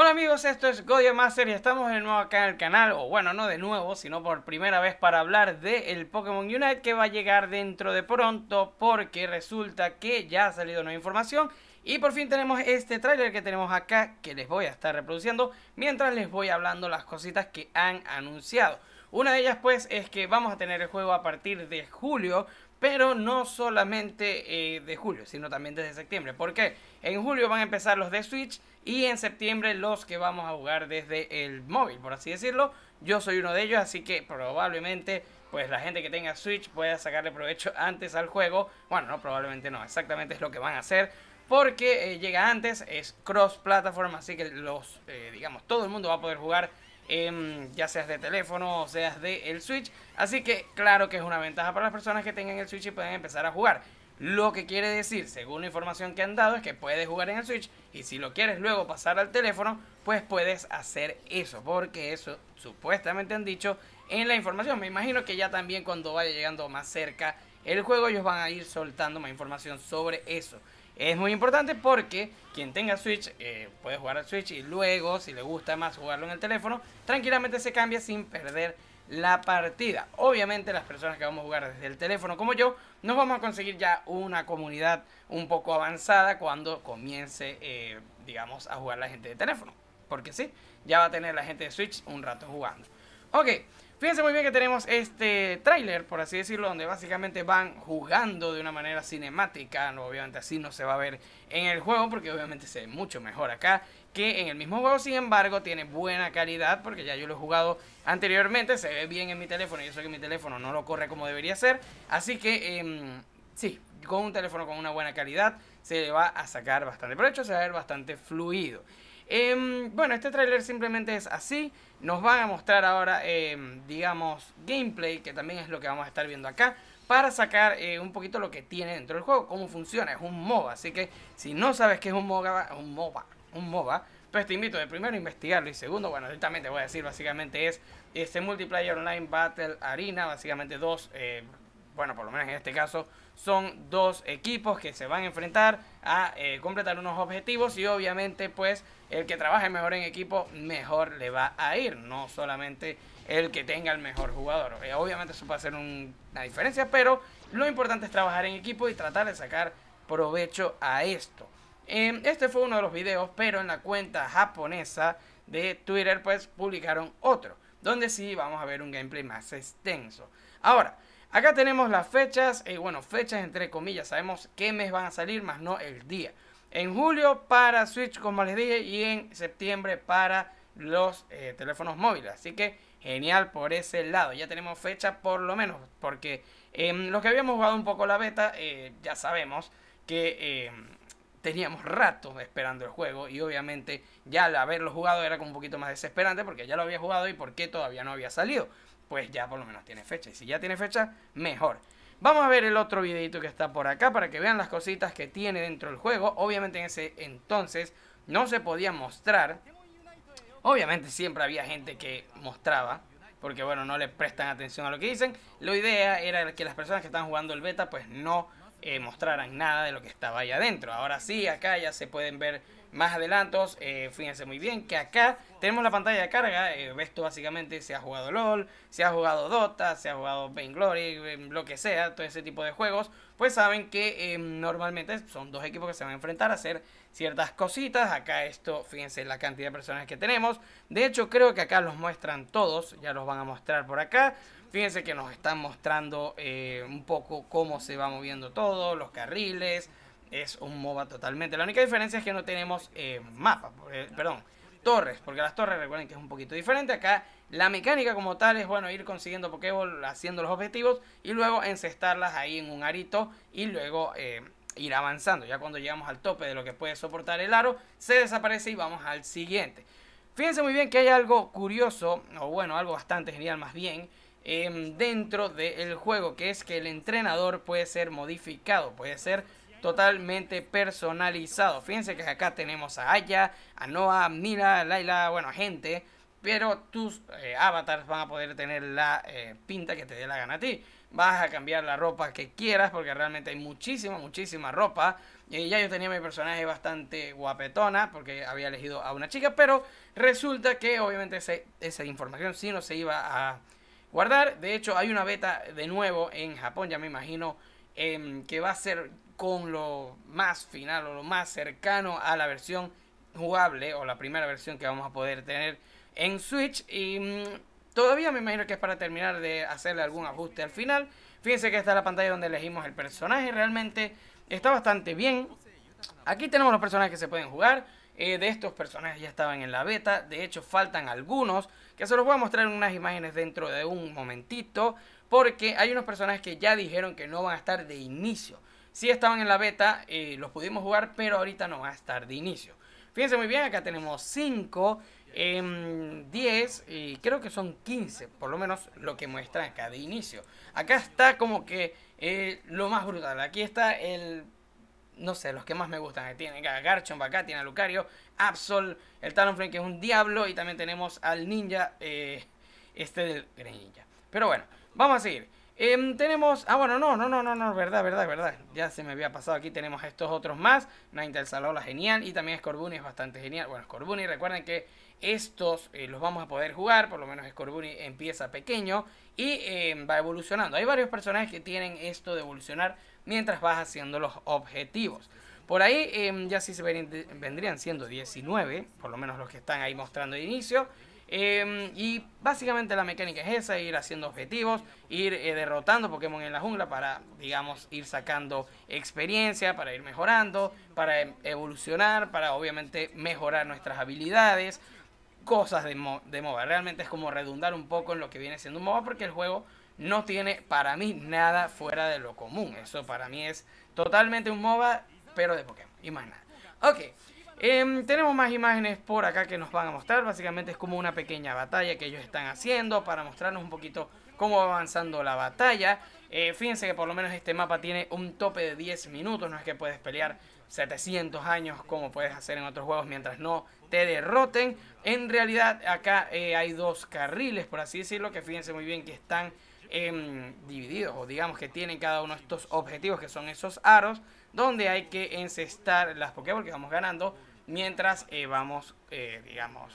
Hola amigos, esto es Godia Master y estamos de nuevo acá en el canal, o bueno, no de nuevo, sino por primera vez para hablar del el Pokémon Unite que va a llegar dentro de pronto porque resulta que ya ha salido nueva información y por fin tenemos este tráiler que tenemos acá que les voy a estar reproduciendo mientras les voy hablando las cositas que han anunciado. Una de ellas pues es que vamos a tener el juego a partir de julio, pero no solamente eh, de julio, sino también desde septiembre. ¿Por qué? En julio van a empezar los de Switch y en septiembre los que vamos a jugar desde el móvil, por así decirlo. Yo soy uno de ellos, así que probablemente pues la gente que tenga Switch pueda sacarle provecho antes al juego. Bueno, no, probablemente no, exactamente es lo que van a hacer. Porque eh, llega antes, es cross platform así que los, eh, digamos, todo el mundo va a poder jugar em, ya seas de teléfono o seas de el Switch. Así que claro que es una ventaja para las personas que tengan el Switch y puedan empezar a jugar. Lo que quiere decir, según la información que han dado, es que puedes jugar en el Switch y si lo quieres luego pasar al teléfono, pues puedes hacer eso, porque eso supuestamente han dicho en la información. Me imagino que ya también cuando vaya llegando más cerca el juego, ellos van a ir soltando más información sobre eso. Es muy importante porque quien tenga Switch eh, puede jugar al Switch y luego, si le gusta más jugarlo en el teléfono, tranquilamente se cambia sin perder la partida. Obviamente las personas que vamos a jugar desde el teléfono como yo, nos vamos a conseguir ya una comunidad un poco avanzada cuando comience, eh, digamos, a jugar la gente de teléfono. Porque sí, ya va a tener la gente de Switch un rato jugando. Ok, fíjense muy bien que tenemos este tráiler, por así decirlo, donde básicamente van jugando de una manera cinemática. No, obviamente así no se va a ver en el juego, porque obviamente se ve mucho mejor acá que en el mismo juego, sin embargo, tiene buena calidad, porque ya yo lo he jugado anteriormente, se ve bien en mi teléfono, y eso que mi teléfono no lo corre como debería ser, así que em, sí, con un teléfono con una buena calidad se le va a sacar bastante provecho, se va a ver bastante fluido. Em, bueno, este tráiler simplemente es así. Nos van a mostrar ahora, em, digamos, gameplay, que también es lo que vamos a estar viendo acá, para sacar eh, un poquito lo que tiene dentro del juego, cómo funciona. Es un MOBA, así que si no sabes qué es un MOBA, un MOBA, un MOBA. pues te invito de primero a investigarlo y segundo, bueno, directamente voy a decir básicamente es este multiplayer online battle arena, básicamente dos, eh, bueno, por lo menos en este caso son dos equipos que se van a enfrentar a eh, completar unos objetivos y obviamente pues el que trabaje mejor en equipo mejor le va a ir, no solamente el que tenga el mejor jugador. Eh, obviamente eso puede hacer una diferencia, pero lo importante es trabajar en equipo y tratar de sacar provecho a esto. Em, este fue uno de los videos, pero en la cuenta japonesa de Twitter pues publicaron otro, donde sí vamos a ver un gameplay más extenso. Ahora, acá tenemos las fechas, eh, bueno, fechas entre comillas, sabemos qué mes van a salir, más no el día. En julio para Switch, como les dije, y en septiembre para los eh, teléfonos móviles. Así que genial por ese lado. Ya tenemos fecha por lo menos, porque em, los que habíamos jugado un poco la beta, eh, ya sabemos que em, teníamos rato esperando el juego y obviamente ya al haberlo jugado era como un poquito más desesperante porque ya lo había jugado y por qué todavía no había salido. Pues ya por lo menos tiene fecha y si ya tiene fecha, mejor. Vamos a ver el otro videito que está por acá para que vean las cositas que tiene dentro del juego. Obviamente en ese entonces no se podía mostrar. Obviamente siempre había gente que mostraba, porque bueno, no le prestan atención a lo que dicen. La idea era que las personas que están jugando el beta pues no eh, mostraran nada de lo que estaba ahí adentro. Ahora sí, acá ya se pueden ver más adelantos. Eh, fíjense muy bien que acá tenemos la pantalla de carga. Eh, esto básicamente se ha jugado LOL, se ha jugado Dota, se ha jugado Vainglory, lo que sea, todo ese tipo de juegos. Pues saben que normalmente son dos equipos que se van a enfrentar a hacer ciertas cositas. Acá esto, fíjense la cantidad de personas que tenemos. De hecho, creo que acá los muestran todos. Ya los van a mostrar por acá. Fíjense que nos están mostrando eh, un poco cómo se va moviendo todo, los carriles. Es un MOBA totalmente. La única diferencia es que no tenemos eh, mapa, eh, perdón, torres, porque las torres recuerden que es un poquito diferente. Acá la mecánica como tal es, bueno, ir consiguiendo Pokéball, haciendo los objetivos y luego encestarlas ahí en un arito y luego ir avanzando. Ya cuando llegamos al tope de lo que puede soportar el aro, se desaparece y vamos al siguiente. Fíjense muy bien que hay algo curioso, o bueno, algo bastante genial más bien, Em, dentro del juego, que es que el entrenador puede ser modificado, puede ser totalmente personalizado. Fíjense que acá tenemos a Aya, a Noah, a Mila, a Laila, bueno, gente, pero tus eh, avatars van a poder tener la eh, pinta que te dé la gana a ti. Vas a cambiar la ropa que quieras porque realmente hay muchísima, muchísima ropa. Y eh, ya yo tenía mi personaje bastante guapetona porque había elegido a una chica, pero resulta que obviamente esa información si no se iba a guardar. De hecho, hay una beta de nuevo en Japón, ya me imagino, em, que va a ser con lo más final o lo más cercano a la versión jugable o la primera versión que vamos a poder tener en Switch. Y mm, todavía me imagino que es para terminar de hacerle algún ajuste al final. Fíjense que esta es la pantalla donde elegimos el personaje. Realmente está bastante bien. Aquí tenemos los personajes que se pueden jugar. Eh, de estos personajes ya estaban en la beta. De hecho, faltan algunos que se los voy a mostrar en unas imágenes dentro de un momentito, porque hay unos personajes que ya dijeron que no van a estar de inicio. Si estaban en la beta, eh, los pudimos jugar, pero ahorita no van a estar de inicio. Fíjense muy bien, acá tenemos 5, 10 em, y creo que son 15, por lo menos lo que muestran acá de inicio. Acá está como que eh, lo más brutal, aquí está el no sé, los que más me gustan. Tiene a Garchomp acá, tiene a Lucario, Absol, el Talonflame que es un diablo y también tenemos al ninja, eh, este del Greninja. Pero bueno, vamos a seguir. Em, tenemos, ah bueno, no, no, no, no, no, verdad, verdad, verdad, ya se me había pasado, aquí tenemos estos otros más, Ninetales Salola genial y también Scorbunny es bastante genial, bueno, Scorbunny recuerden que estos eh, los vamos a poder jugar, por lo menos Scorbunny empieza pequeño y em, va evolucionando, hay varios personajes que tienen esto de evolucionar mientras vas haciendo los objetivos. Por ahí em, ya sí se vendrían siendo 19, por lo menos los que están ahí mostrando de inicio. Em, y básicamente la mecánica es esa, ir haciendo objetivos, ir eh, derrotando Pokémon en la jungla para, digamos, ir sacando experiencia, para ir mejorando, para em, evolucionar, para obviamente mejorar nuestras habilidades, cosas de, moda. Realmente es como redundar un poco en lo que viene siendo un MOBA porque el juego no tiene para mí nada fuera de lo común. Eso para mí es totalmente un MOBA, pero de Pokémon. Y más nada. Ok. Em, tenemos más imágenes por acá que nos van a mostrar. Básicamente es como una pequeña batalla que ellos están haciendo para mostrarnos un poquito cómo va avanzando la batalla. Eh, fíjense que por lo menos este mapa tiene un tope de 10 minutos. No es que puedes pelear 700 años como puedes hacer en otros juegos mientras no te derroten. En realidad acá eh, hay dos carriles, por así decirlo, que fíjense muy bien que están divididos, o digamos que tienen cada uno estos objetivos que son esos aros, donde hay que encestar las Pokémon que vamos ganando mientras eh, vamos, eh, digamos,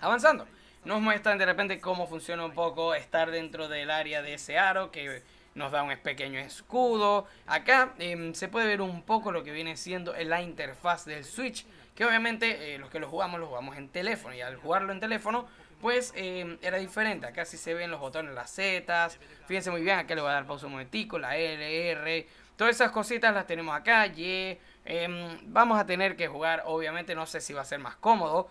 avanzando. Nos muestran de repente cómo funciona un poco estar dentro del área de ese aro que nos da un pequeño escudo. Acá em, se puede ver un poco lo que viene siendo la interfaz del Switch que obviamente eh, los que los jugamos los jugamos en teléfono y al jugarlo en teléfono pues em, era diferente, acá sí se ven los botones, las setas fíjense muy bien, acá le voy a dar pausa un momentico, la L, R, todas esas cositas las tenemos acá, Y, em, vamos a tener que jugar, obviamente no sé si va a ser más cómodo,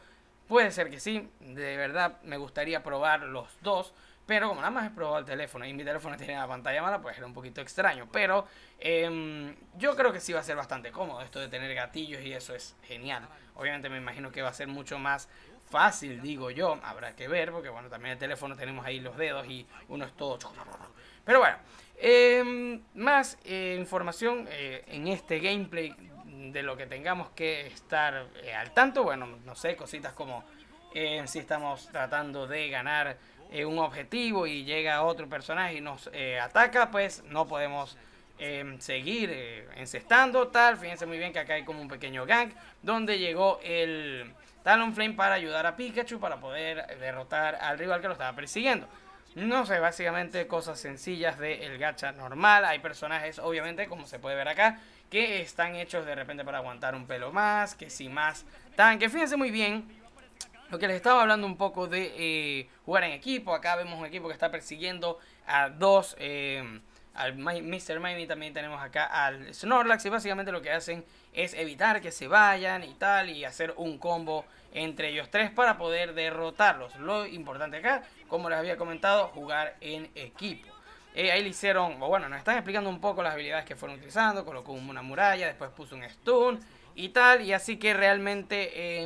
puede ser que sí, de verdad me gustaría probar los dos, pero como nada más he probado el teléfono y mi teléfono tiene la pantalla mala, pues era un poquito extraño. Pero em, yo creo que sí va a ser bastante cómodo esto de tener gatillos y eso es genial. Obviamente me imagino que va a ser mucho más fácil, digo yo. Habrá que ver, porque bueno, también el teléfono tenemos ahí los dedos y uno es todo... Pero bueno, em, más eh, información eh, en este gameplay de lo que tengamos que estar eh, al tanto. Bueno, no sé, cositas como si estamos tratando de ganar eh, un objetivo y llega otro personaje y nos eh, ataca, pues no podemos eh, seguir encestando tal. Fíjense muy bien que acá hay como un pequeño gang donde llegó el Talonflame para ayudar a Pikachu para poder derrotar al rival que lo estaba persiguiendo. No sé, básicamente cosas sencillas del el gacha normal. Hay personajes, obviamente, como se puede ver acá, que están hechos de repente para aguantar un pelo más, que si más tanque. Fíjense muy bien lo que les estaba hablando un poco de eh, jugar en equipo. Acá vemos un equipo que está persiguiendo a dos. Eh, al Mr. y también tenemos acá al Snorlax. Y básicamente lo que hacen es evitar que se vayan y tal. Y hacer un combo entre ellos tres para poder derrotarlos. Lo importante acá, como les había comentado, jugar en equipo. Eh, ahí le hicieron, bueno, nos están explicando un poco las habilidades que fueron utilizando. Colocó una muralla, después puso un stun y tal. Y así que realmente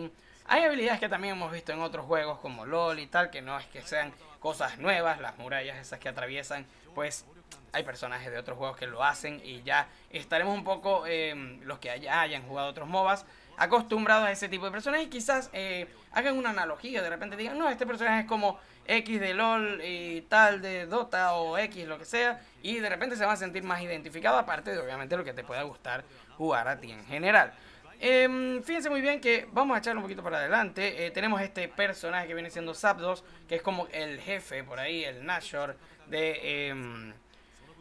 hay habilidades que también hemos visto en otros juegos como LOL y tal, que no es que sean cosas nuevas, las murallas esas que atraviesan, pues hay personajes de otros juegos que lo hacen y ya estaremos un poco, em, los que hayan jugado otros MOBAs, acostumbrados a ese tipo de personajes y quizás eh, hagan una analogía, de repente digan, no, este personaje es como X de LOL y tal de Dota o X, lo que sea, y de repente se van a sentir más identificados, aparte de obviamente lo que te pueda gustar jugar a ti en general. Em, fíjense muy bien que vamos a echarlo un poquito para adelante. Eh, tenemos este personaje que viene siendo Zapdos, que es como el jefe por ahí, el Nashor de, em,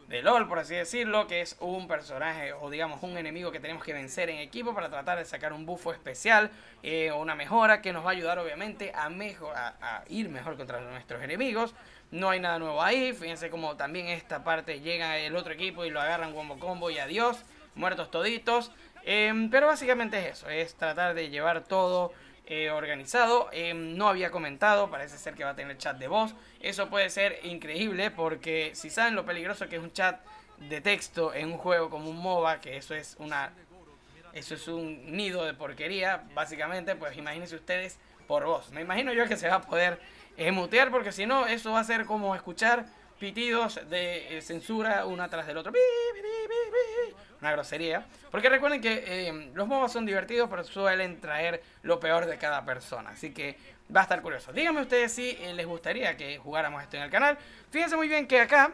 de LOL, por así decirlo, que es un personaje o digamos un enemigo que tenemos que vencer en equipo para tratar de sacar un bufo especial eh, o una mejora que nos va a ayudar obviamente a, mejor, a, ir mejor contra nuestros enemigos. No hay nada nuevo ahí. Fíjense como también esta parte llega el otro equipo y lo agarran combo combo y adiós. Muertos toditos. Em, pero básicamente es eso, es tratar de llevar todo eh, organizado. Em, no había comentado, parece ser que va a tener chat de voz. Eso puede ser increíble porque si saben lo peligroso que es un chat de texto en un juego como un MOBA, que eso es una... Eso es un nido de porquería, básicamente, pues imagínense ustedes por voz. Me imagino yo que se va a poder mutear porque si no, eso va a ser como escuchar pitidos de eh, censura una tras del otro una grosería. Porque recuerden que eh, los modos son divertidos, pero suelen traer lo peor de cada persona. Así que va a estar curioso. Díganme ustedes si eh, les gustaría que jugáramos esto en el canal. Fíjense muy bien que acá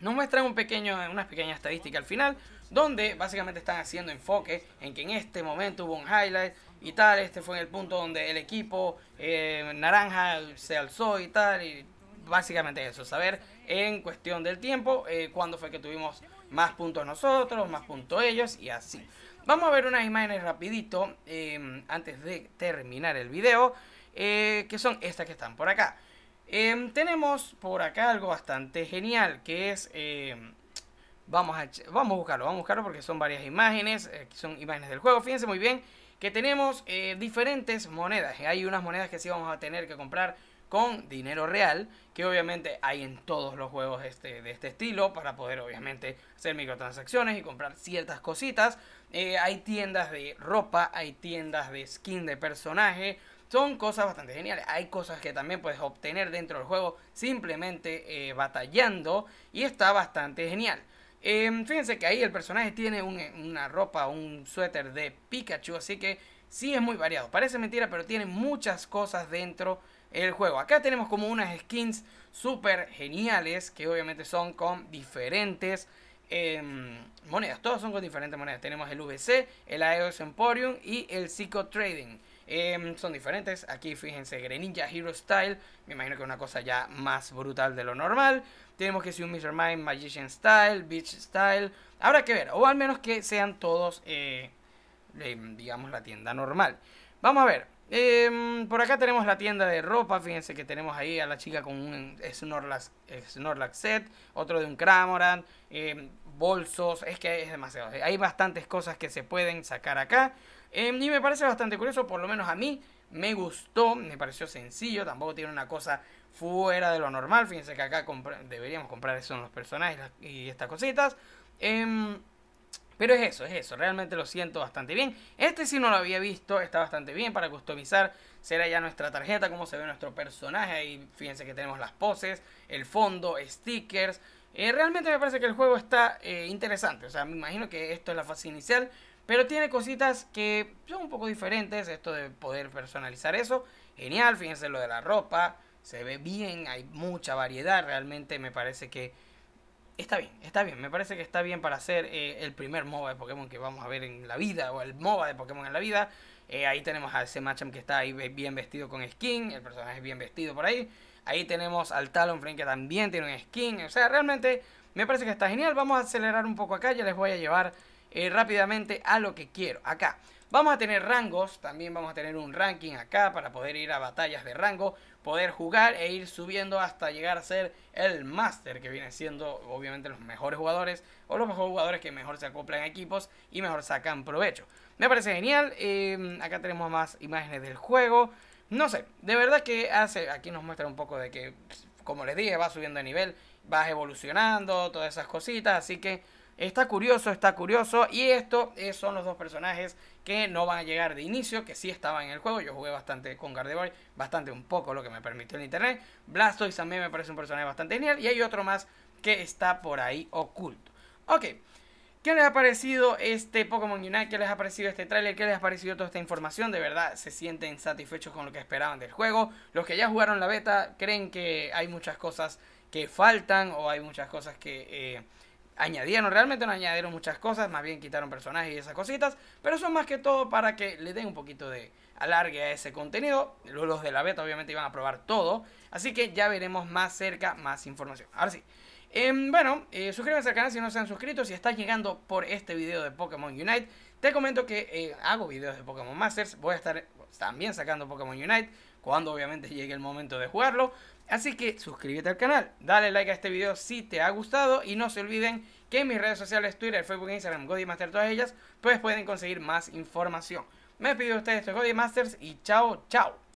nos muestran un pequeño, una pequeña estadística al final, donde básicamente están haciendo enfoque en que en este momento hubo un highlight y tal. Este fue en el punto donde el equipo eh, naranja se alzó y tal. Y básicamente eso, saber en cuestión del tiempo eh, cuándo fue que tuvimos más puntos nosotros, más puntos ellos y así. Vamos a ver unas imágenes rapidito em, antes de terminar el video, eh, que son estas que están por acá. Em, tenemos por acá algo bastante genial, que es... Em, vamos, a, vamos a buscarlo, vamos a buscarlo porque son varias imágenes, eh, son imágenes del juego. Fíjense muy bien que tenemos eh, diferentes monedas. Hay unas monedas que sí vamos a tener que comprar con dinero real, que obviamente hay en todos los juegos este, de este estilo, para poder obviamente hacer microtransacciones y comprar ciertas cositas. Eh, hay tiendas de ropa, hay tiendas de skin de personaje, son cosas bastante geniales. Hay cosas que también puedes obtener dentro del juego simplemente eh, batallando y está bastante genial. Em, fíjense que ahí el personaje tiene una ropa, un suéter de Pikachu, así que sí es muy variado. Parece mentira, pero tiene muchas cosas dentro el juego. Acá tenemos como unas skins súper geniales que obviamente son con diferentes em, monedas. Todos son con diferentes monedas. Tenemos el VC, el Aeos Emporium y el Psycho Trading. Em, son diferentes. Aquí fíjense, Greninja Hero Style. Me imagino que es una cosa ya más brutal de lo normal. Tenemos que ser un Mr. Mind, Magician Style, Beach Style. Habrá que ver. O al menos que sean todos, eh, em, digamos, la tienda normal. Vamos a ver. Em, por acá tenemos la tienda de ropa. Fíjense que tenemos ahí a la chica con un Snorlax, Snorlax set, otro de un Cramorant, em, bolsos. Es que es demasiado. Hay bastantes cosas que se pueden sacar acá. Em, y me parece bastante curioso, por lo menos a mí me gustó, me pareció sencillo. Tampoco tiene una cosa fuera de lo normal. Fíjense que acá deberíamos comprar eso en los personajes y estas cositas. Pero es eso, es eso. Realmente lo siento bastante bien. Este sí no lo había visto. Está bastante bien para customizar. Será ya nuestra tarjeta, cómo se ve nuestro personaje. Ahí fíjense que tenemos las poses, el fondo, stickers. Eh, realmente me parece que el juego está eh, interesante. O sea, me imagino que esto es la fase inicial. Pero tiene cositas que son un poco diferentes. Esto de poder personalizar eso. Genial. Fíjense lo de la ropa. Se ve bien. Hay mucha variedad. Realmente me parece que está bien, está bien. Me parece que está bien para hacer eh, el primer MOBA de Pokémon que vamos a ver en la vida, o el MOBA de Pokémon en la vida. Eh, ahí tenemos a ese Machamp que está ahí bien vestido con skin, el personaje bien vestido por ahí. Ahí tenemos al Talonflame que también tiene un skin. O sea, realmente me parece que está genial. Vamos a acelerar un poco acá, ya les voy a llevar eh, rápidamente a lo que quiero. Acá. Vamos a tener rangos, también vamos a tener un ranking acá para poder ir a batallas de rango poder jugar e ir subiendo hasta llegar a ser el máster, que viene siendo obviamente los mejores jugadores o los mejores jugadores que mejor se acoplan a equipos y mejor sacan provecho. Me parece genial. Em, acá tenemos más imágenes del juego. No sé, de verdad que hace. Aquí nos muestra un poco de que, como les dije, va subiendo de nivel, vas evolucionando, todas esas cositas. Así que Está curioso, está curioso. Y estos eh, son los dos personajes que no van a llegar de inicio, que sí estaban en el juego. Yo jugué bastante con Gardevoir, bastante un poco lo que me permitió el internet. Blastoise también me parece un personaje bastante genial. Y hay otro más que está por ahí oculto. Ok. ¿Qué les ha parecido este Pokémon Unite? ¿Qué les ha parecido este tráiler? ¿Qué les ha parecido toda esta información? ¿De verdad se sienten satisfechos con lo que esperaban del juego? Los que ya jugaron la beta, ¿creen que hay muchas cosas que faltan o hay muchas cosas que... Eh, añadieron, realmente no añadieron muchas cosas, más bien quitaron personajes y esas cositas, pero son más que todo para que le den un poquito de alargue a ese contenido. Los de la beta obviamente iban a probar todo, así que ya veremos más cerca más información. Ahora sí. Em, bueno, eh, suscríbanse al canal si no se han suscrito. Si estás llegando por este video de Pokémon Unite, te comento que eh, hago videos de Pokémon Masters. Voy a estar también sacando Pokémon Unite cuando obviamente llegue el momento de jugarlo. Así que suscríbete al canal, dale like a este video si te ha gustado y no se olviden que en mis redes sociales, Twitter, Facebook, Instagram, master todas ellas, pues pueden conseguir más información. Me pido a ustedes es Masters y chao, chao.